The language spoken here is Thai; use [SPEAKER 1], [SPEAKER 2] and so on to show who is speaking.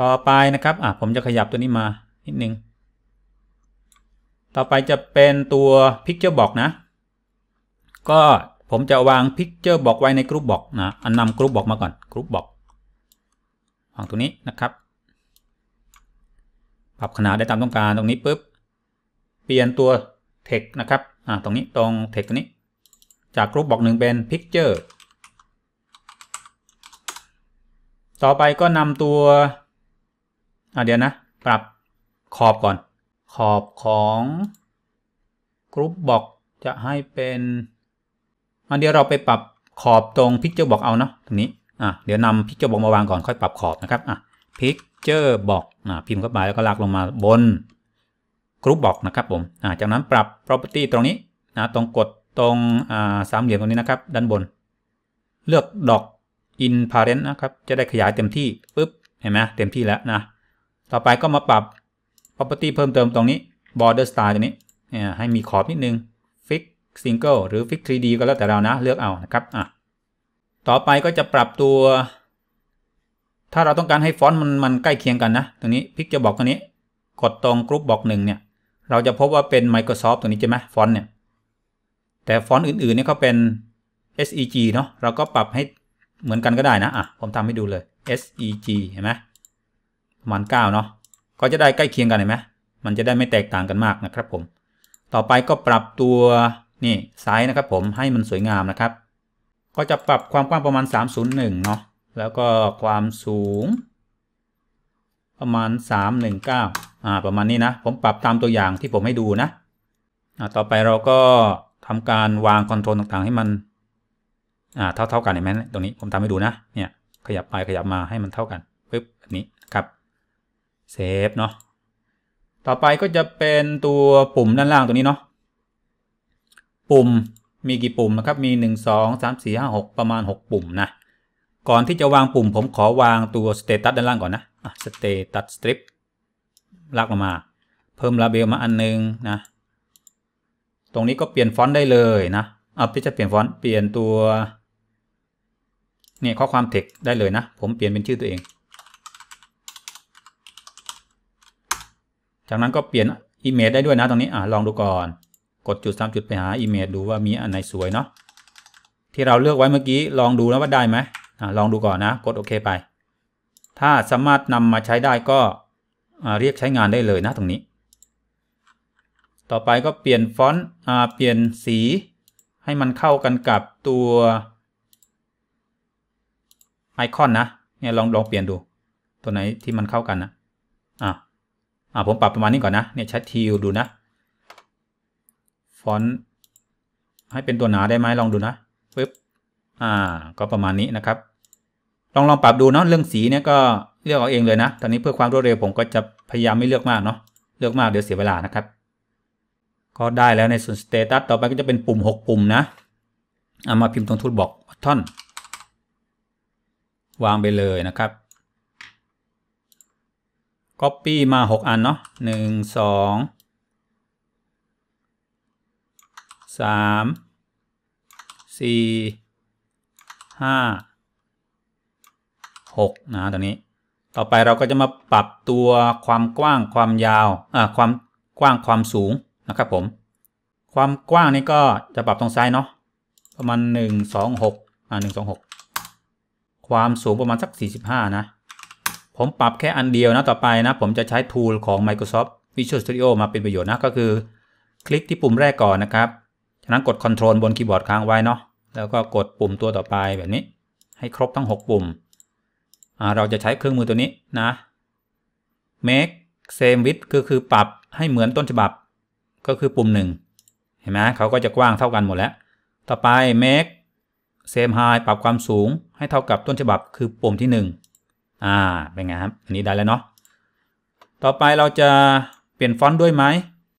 [SPEAKER 1] ต่อไปนะครับ อ่ะผมจะขยับตัวนี้มานิดนึง ต่อไปจะเป็นตัว Picture b o กนะ ก็ผมจะวาง Picture b o กไว้ในกรุ u บ b อกนะอันนำ g r o u บบอกมาก่อนกรุ u บ b อกวางตรงนี้นะครับ ปรับขนาดได้ตามต้องการ ตรงนี้ปุ๊บ เปลี่ยนตัว Text นะครับ อ่ะตรงนี้ตรง Text ตรงนี้ จากกรุ u บ b อกหนึ่งเป็น Picture ต่อไปก็นำตัวอ่ะเดี๋ยวนะ ปรับขอบก่อน ขอบของกรุ๊ปบอกจะให้เป็นอันเดียว เราไปปรับขอบตรงพิกเจอร์บอกเอาเนาะตรงนี้ อ่ะเดี๋ยวนำพิกเจอร์บอกมาวางก่อน ค่อย ปรับ ขอบนะครับ อ่ะพิกเจอร์บอกอ่ะพิมพ์เข้าไปแล้วก็ลากลงมาบนกรุ๊ปบอกนะครับผม อ่ะจากนั้นปรับ property ตรงนี้นะตรงกดตรงอ่าสามเหลี่ยมตรงนี้นะครับ ด้านบน เลือกดอก in parent นะครับ จะได้ขยายเต็มที่ ปึ๊บ เห็นไหมเต็มที่แล้วนะต่อไปก็มาปรับ property เพิ่มเติมตรงนี้ border style ตรงนี้ ให้มีขอบนิดนึง fix single หรือ fix 3D ก็แล้วแต่เรานะเลือกเอานะครับอ่ะต่อไปก็จะปรับตัว ถ้าเราต้องการให้ฟอนต์มันมันใกล้เคียงกันนะ ตรงนี้ พิกจะบอกตรงนี้ กดตรงกรุ๊ปบอกหนึ่งเนี่ย เราจะพบว่าเป็น Microsoft ตรงนี้ใช่ไหมฟอนต์เนี่ย แต่ฟอนต์อื่นๆเนี่ยเขาเป็น SEG เนาะ เราก็ปรับให้เหมือนกันก็ได้นะอ่ะผมทำให้ดูเลย SEG เห็นไหมประมาณ9เนาะก็จะได้ใกล้เคียงกันเห็นไหมมันจะได้ไม่แตกต่างกันมากนะครับผม ต่อไปก็ปรับตัวนี่ไซส์นะครับ ผมให้มันสวยงามนะครับ ก็จะปรับความกว้างประมาณ 301เนาะแล้วก็ความสูง ประมาณ 319อ่าประมาณนี้นะ ผมปรับตามตัวอย่างที่ผมให้ดูนะอ่าต่อไปเราก็ทำการวางคอนโทรลต่างๆ ให้มันอ่าเท่า ๆกันเห็นไหมตรงนี้ผมทำให้ดูนะเนี่ย ขยับไปขยับมาให้มันเท่ากันปึ๊บแบบนี้ครับเซฟเนาะ ต่อไปก็จะเป็นตัวปุ่มด้านล่างตัวนี้เนาะ ปุ่มมีกี่ปุ่มนะครับ มี 1 2 3 4 5 6 ประมาณ 6 ปุ่มนะ ก่อนที่จะวางปุ่ม ผมขอวางตัวสเตตัสด้านล่างก่อนนะสเตตัสสตริปลากอกมา เพิ่มลาเบลมาอันนึงนะ ตรงนี้ก็เปลี่ยนฟอนต์ได้เลยนะเอาที่จะเปลี่ยนฟอนต์เปลี่ยนตัวเนี่ยข้อความเทคได้เลยนะ ผมเปลี่ยนเป็นชื่อตัวเองจากนั้นก็เปลี่ยน Image ได้ด้วยนะตรงนี้ อ่าลองดูก่อน กดจุดสามจุดไปหา Image ดูว่ามีอันไหนสวยเนาะ ที่เราเลือกไว้เมื่อกี้ ลองดูนะว่าได้ไหมอ่าลองดูก่อนนะ กดโอเคไป ถ้าสามารถนำมาใช้ได้ก็ เรียกใช้งานได้เลยนะ ตรงนี้ ต่อไปก็เปลี่ยนฟอนต์เปลี่ยนสีให้มันเข้ากันกับตัวไอคอนนะ เนี่ยลองลองเปลี่ยนดู ตัวไหนที่มันเข้ากันนะ อ่ะอ่าผมปรับประมาณนี้ก่อนนะเนี่ยชัดทิวดูนะฟอนต์ให้เป็นตัวหนาได้ไหมลองดูนะปึ๊บอ่าก็ประมาณนี้นะครับ ลองลองปรับดูเนาะเรื่องสีเนี่ยก็เลือกเอาเองเลยนะ ตอนนี้เพื่อความรวดเร็วผมก็จะพยายามไม่เลือกมากเนาะเลือกมากเดี๋ยวเสียเวลานะครับ ก็ได้แล้วในส่วนสเตตัสต่อไปก็จะเป็นปุ่ม 6 ปุ่มนะเอามาพิมพ์ตรงทูลบอกท่ทอนวางไปเลยนะครับ Copy มา 6 อัน เนาะหนึ่งสองสามสี่ห้าหกนะตรงนี้ ต่อไปเราก็จะมาปรับตัวความกว้างความยาว อ่าความ กว้างความสูง นะครับผม ความกว้างนี่ก็ จะปรับตรง ซ้าย เนาะประมาณหนึ่งสองหกอ่าหนึ่งสองหกความสูงประมาณ สักสี่สิบห้านะผมปรับแค่อันเดียวนะต่อไปนะ ผมจะใช้ Tool ของ Microsoft Visual Studio มาเป็นประโยชน์นะก็คือคลิกที่ปุ่มแรกก่อนนะครับจากนั้นกด Ctrl บนคีย์บอร์ดค้างไว้เนาะแล้วก็กดปุ่มตัวต่อไปแบบนี้ ให้ครบทั้ง 6 ปุ่ม เราจะใช้เครื่องมือตัวนี้นะ make same width ก็คือปรับให้เหมือนต้นฉบับ ก็คือปุ่ม 1 เห็นไหมเขาก็จะกว้างเท่ากันหมดแล้ว ต่อไป make same height ปรับความสูงให้เท่ากับต้นฉบับ คือปุ่มที่ 1่าเป็นไงครับ อันนี้ได้แล้วเนาะ ต่อไปเราจะเปลี่ยนฟอนต์ด้วยไหม